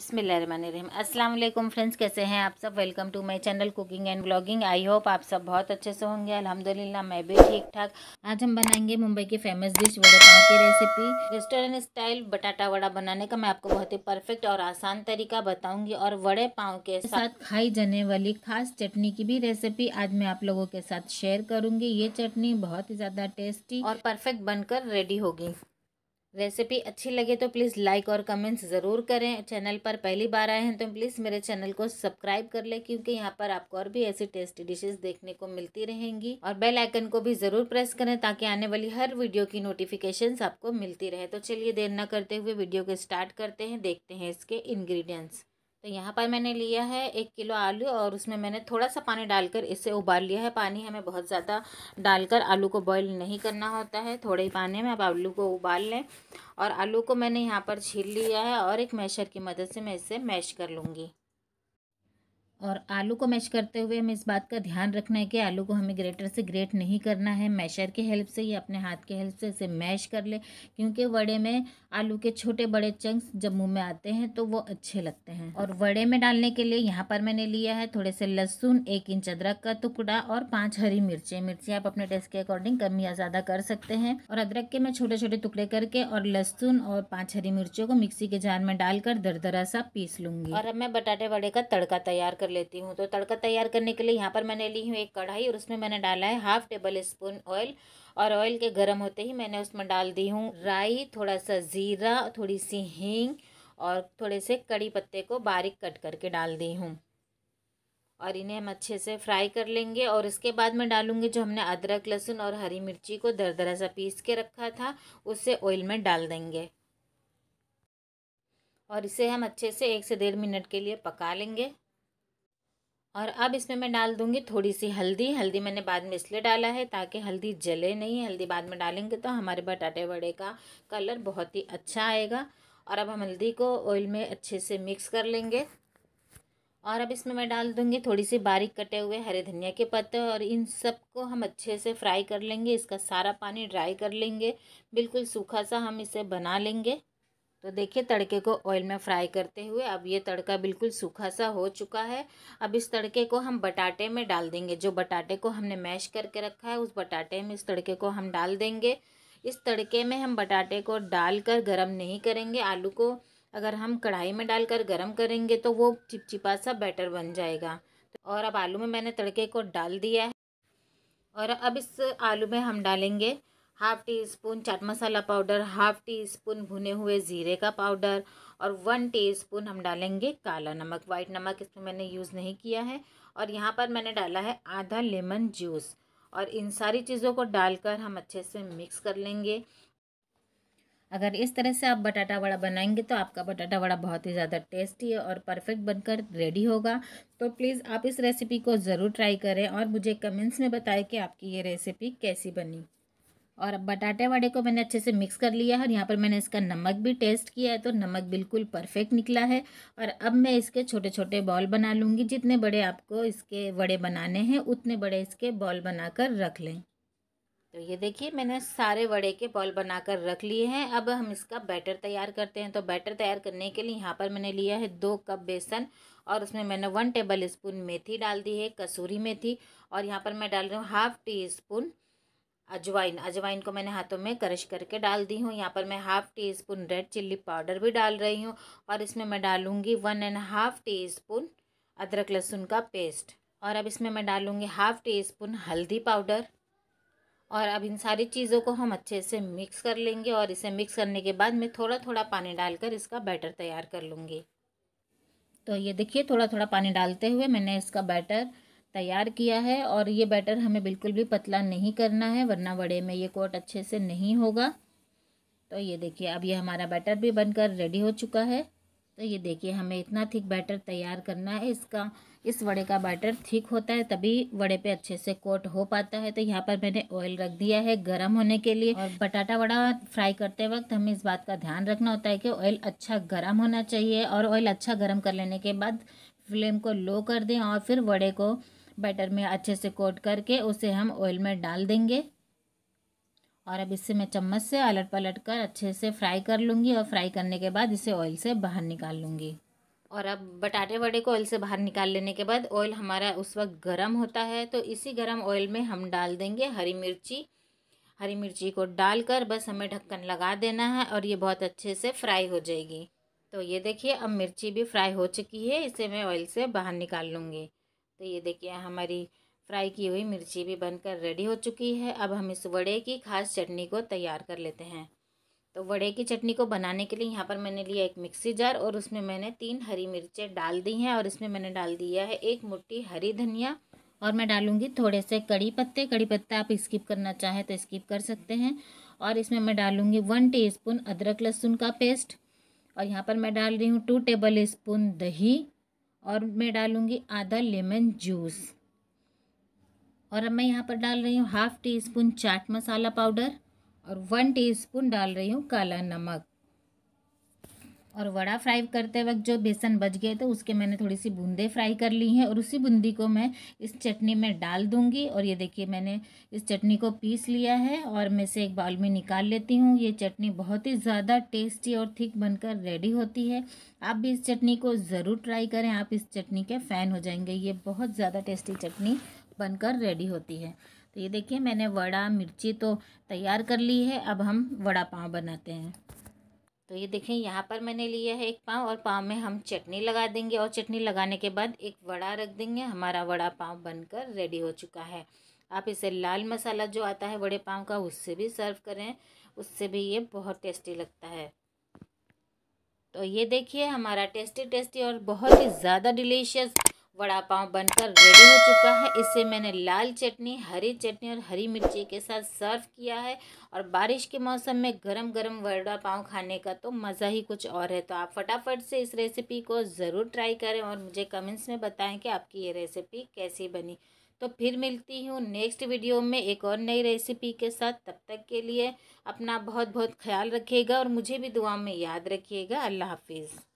बिसमीम अस्सलाम फ्रेंड्स कैसे हैं आप सब welcome to my channel cooking and blogging I hope आप सब बहुत अच्छे से होंगे अल्हम्दुलिल्लाह मैं भी ठीक ठाक आज हम बनाएंगे मुंबई की फेमस डिश वड़ा पाव की रेसिपी रेस्टोरेंट स्टाइल बटाटा वड़ा बनाने का मैं आपको बहुत ही परफेक्ट और आसान तरीका बताऊंगी और वड़े पाव के साथ खाई जाने वाली खास चटनी की भी रेसिपी आज मैं आप लोगों के साथ शेयर करूंगी ये चटनी बहुत ही ज़्यादा टेस्टी और परफेक्ट बनकर रेडी होगी रेसिपी अच्छी लगे तो प्लीज़ लाइक और कमेंट्स ज़रूर करें चैनल पर पहली बार आए हैं तो प्लीज़ मेरे चैनल को सब्सक्राइब कर लें क्योंकि यहाँ पर आपको और भी ऐसी टेस्टी डिशेस देखने को मिलती रहेंगी और बेल आइकन को भी ज़रूर प्रेस करें ताकि आने वाली हर वीडियो की नोटिफिकेशन आपको मिलती रहे तो चलिए देर न करते हुए वीडियो को स्टार्ट करते हैं देखते हैं इसके इन्ग्रीडियंट्स तो यहाँ पर मैंने लिया है एक किलो आलू और उसमें मैंने थोड़ा सा पानी डालकर इसे उबाल लिया है पानी हमें बहुत ज़्यादा डालकर आलू को बॉईल नहीं करना होता है थोड़े ही पानी में अब आलू को उबाल लें और आलू को मैंने यहाँ पर छील लिया है और एक मैशर की मदद से मैं इसे मैश कर लूँगी और आलू को मैश करते हुए हमें इस बात का ध्यान रखना है कि आलू को हमें ग्रेटर से ग्रेट नहीं करना है मैशर की हेल्प से या अपने हाथ के हेल्प से इसे मैश कर ले क्योंकि वड़े में आलू के छोटे बड़े चंक्स जब मुंह में आते हैं तो वो अच्छे लगते हैं और वड़े में डालने के लिए यहाँ पर मैंने लिया है थोड़े से लहसुन एक इंच अदरक का टुकड़ा और पाँच हरी मिर्चें मिर्ची आप अपने टेस्ट के अकॉर्डिंग कम या ज़्यादा कर सकते हैं और अदरक के मैं छोटे छोटे टुकड़े करके और लहसुन और पाँच हरी मिर्चों को मिक्सी के जार में डालकर दरा सा पीस लूँगी और अब मैं बटाटे वड़े का तड़का तैयार कर लेती हूँ तो तड़का तैयार करने के लिए यहाँ पर मैंने ली हूँ एक कढ़ाई और उसमें मैंने डाला है हाफ टेबल स्पून ऑयल और ऑयल के गर्म होते ही मैंने उसमें डाल दी हूँ राई थोड़ा सा ज़ीरा थोड़ी सी हींग और थोड़े से कड़ी पत्ते को बारीक कट करके डाल दी हूँ और इन्हें हम अच्छे से फ्राई कर लेंगे और इसके बाद मैं डालूंगी जो हमने अदरक लहसुन और हरी मिर्ची को दरदरा सा पीस के रखा था उसे ऑयल में डाल देंगे और इसे हम अच्छे से एक से डेढ़ मिनट के लिए पका लेंगे और अब इसमें मैं डाल दूँगी थोड़ी सी हल्दी हल्दी मैंने बाद में इसलिए डाला है ताकि हल्दी जले नहीं हल्दी बाद में डालेंगे तो हमारे बटाटे वड़े का कलर बहुत ही अच्छा आएगा और अब हम हल्दी को ऑयल में अच्छे से मिक्स कर लेंगे और अब इसमें मैं डाल दूँगी थोड़ी सी बारीक कटे हुए हरे धनिया के पत्ते और इन सब को हम अच्छे से फ्राई कर लेंगे इसका सारा पानी ड्राई कर लेंगे बिल्कुल सूखा सा हम इसे बना लेंगे तो देखिए तड़के को ऑयल में फ्राई करते हुए अब ये तड़का बिल्कुल सूखा सा हो चुका है अब इस तड़के को हम बटाटे में डाल देंगे जो बटाटे को हमने मैश करके रखा है उस बटाटे में इस तड़के को हम डाल देंगे इस तड़के में हम बटाटे को डालकर गरम नहीं करेंगे आलू को अगर हम कढ़ाई में डालकर गरम करेंगे तो वो चिपचिपा सा बैटर बन जाएगा और अब आलू में मैंने तड़के को डाल दिया है और अब इस आलू में हम डालेंगे half teaspoon chaat masala powder half teaspoon भुने हुए ज़ीरे का पाउडर और वन टी स्पून हम डालेंगे काला नमक वाइट नमक इसमें मैंने यूज़ नहीं किया है और यहाँ पर मैंने डाला है आधा लेमन जूस और इन सारी चीज़ों को डालकर हम अच्छे से मिक्स कर लेंगे अगर इस तरह से आप बटाटा वड़ा बनाएंगे तो आपका बटाटा वड़ा बहुत ही ज़्यादा टेस्टी है और परफेक्ट बनकर रेडी होगा तो प्लीज़ आप इस रेसिपी को ज़रूर ट्राई करें और मुझे कमेंट्स में बताएं कि आपकी ये रेसिपी कैसी बनी और अब बटाटे वड़े को मैंने अच्छे से मिक्स कर लिया है और यहाँ पर मैंने इसका नमक भी टेस्ट किया है तो नमक बिल्कुल परफेक्ट निकला है और अब मैं इसके छोटे छोटे बॉल बना लूँगी जितने बड़े आपको इसके वड़े बनाने हैं उतने बड़े इसके बॉल बनाकर रख लें तो ये देखिए मैंने सारे वड़े के बॉल बनाकर रख लिए हैं अब हम इसका बैटर तैयार करते हैं तो बैटर तैयार करने के लिए यहाँ पर मैंने लिया है दो कप बेसन और उसमें मैंने वन टेबल स्पून मेथी डाल दी है कसूरी मेथी और यहाँ पर मैं डाल रही हूँ हाफ़ टी स्पून अजवाइन अजवाइन को मैंने हाथों में क्रश करके डाल दी हूँ यहाँ पर मैं half teaspoon red chilli powder भी डाल रही हूँ और इसमें मैं डालूँगी one and half teaspoon अदरक लहसुन का पेस्ट और अब इसमें मैं डालूँगी हाफ़ टी स्पून हल्दी पाउडर और अब इन सारी चीज़ों को हम अच्छे से मिक्स कर लेंगे और इसे मिक्स करने के बाद मैं थोड़ा थोड़ा पानी डालकर इसका बैटर तैयार कर लूँगी तो ये देखिए थोड़ा थोड़ा पानी डालते हुए मैंने इसका बैटर तैयार किया है और ये बैटर हमें बिल्कुल भी पतला नहीं करना है वरना वड़े में ये कोट अच्छे से नहीं होगा तो ये देखिए अब ये हमारा बैटर भी बनकर रेडी हो चुका है तो ये देखिए हमें इतना थिक बैटर तैयार करना है इसका इस वड़े का बैटर थिक होता है तभी वड़े पे अच्छे से कोट हो पाता है तो यहाँ पर मैंने ऑयल रख दिया है गर्म होने के लिए और बटाटा वड़ा फ्राई करते वक्त हमें इस बात का ध्यान रखना होता है कि ऑयल अच्छा गर्म होना चाहिए और ऑयल अच्छा गर्म कर लेने के बाद फ्लेम को लो कर दें और फिर वड़े को बैटर में अच्छे से कोट करके उसे हम ऑयल में डाल देंगे और अब इसे मैं चम्मच से अलट पलट कर अच्छे से फ्राई कर लूँगी और फ्राई करने के बाद इसे ऑयल से बाहर निकाल लूँगी और अब बटाटे वड़े को ऑयल से बाहर निकाल लेने के बाद ऑयल हमारा उस वक्त गर्म होता है तो इसी गर्म ऑयल में हम डाल देंगे हरी मिर्ची हरी मिर्ची को डालकर बस हमें ढक्कन लगा देना है और ये बहुत अच्छे से फ्राई हो जाएगी तो ये देखिए अब मिर्ची भी फ्राई हो चुकी है इसे मैं ऑयल से बाहर निकाल लूँगी तो ये देखिए हमारी फ्राई की हुई मिर्ची भी बनकर रेडी हो चुकी है अब हम इस वड़े की खास चटनी को तैयार कर लेते हैं तो वड़े की चटनी को बनाने के लिए यहाँ पर मैंने लिया एक मिक्सी जार और उसमें मैंने तीन हरी मिर्चें डाल दी हैं और इसमें मैंने डाल दिया है एक मुट्ठी हरी धनिया और मैं डालूँगी थोड़े से कड़ी पत्ते कड़ी पत्ता आप स्किप करना चाहें तो स्किप कर सकते हैं और इसमें मैं डालूँगी वन टी अदरक लहसुन का पेस्ट और यहाँ पर मैं डाल रही हूँ टू टेबल स्पून दही और मैं डालूँगी आधा लेमन जूस और अब मैं यहाँ पर डाल रही हूँ half teaspoon chaat masala powder और वन टीस्पून डाल रही हूँ काला नमक और वड़ा फ्राई करते वक्त जो बेसन बच गए थे उसके मैंने थोड़ी सी बूंदे फ्राई कर ली हैं और उसी बूंदी को मैं इस चटनी में डाल दूंगी और ये देखिए मैंने इस चटनी को पीस लिया है और मैं इसे एक बाउल में निकाल लेती हूँ ये चटनी बहुत ही ज़्यादा टेस्टी और थिक बनकर रेडी होती है आप भी इस चटनी को ज़रूर ट्राई करें आप इस चटनी के फ़ैन हो जाएंगे ये बहुत ज़्यादा टेस्टी चटनी बनकर रेडी होती है तो ये देखिए मैंने वड़ा मिर्ची तो तैयार कर ली है अब हम वड़ा पाव बनाते हैं तो ये देखें यहाँ पर मैंने लिया है एक पाव और पाव में हम चटनी लगा देंगे और चटनी लगाने के बाद एक वड़ा रख देंगे हमारा वड़ा पाव बनकर रेडी हो चुका है आप इसे लाल मसाला जो आता है वड़े पाव का उससे भी सर्व करें उससे भी ये बहुत टेस्टी लगता है तो ये देखिए हमारा टेस्टी टेस्टी और बहुत ही ज़्यादा डिलीशियस वड़ा पाव बनकर रेडी हो चुका है इसे मैंने लाल चटनी हरी चटनी और हरी मिर्ची के साथ सर्व किया है और बारिश के मौसम में गरम गरम वड़ा पाव खाने का तो मज़ा ही कुछ और है तो आप फटाफट से इस रेसिपी को ज़रूर ट्राई करें और मुझे कमेंट्स में बताएं कि आपकी ये रेसिपी कैसी बनी तो फिर मिलती हूँ नेक्स्ट वीडियो में एक और नई रेसिपी के साथ तब तक के लिए अपना बहुत बहुत ख्याल रखिएगा और मुझे भी दुआ में याद रखिएगा अल्लाह हाफिज़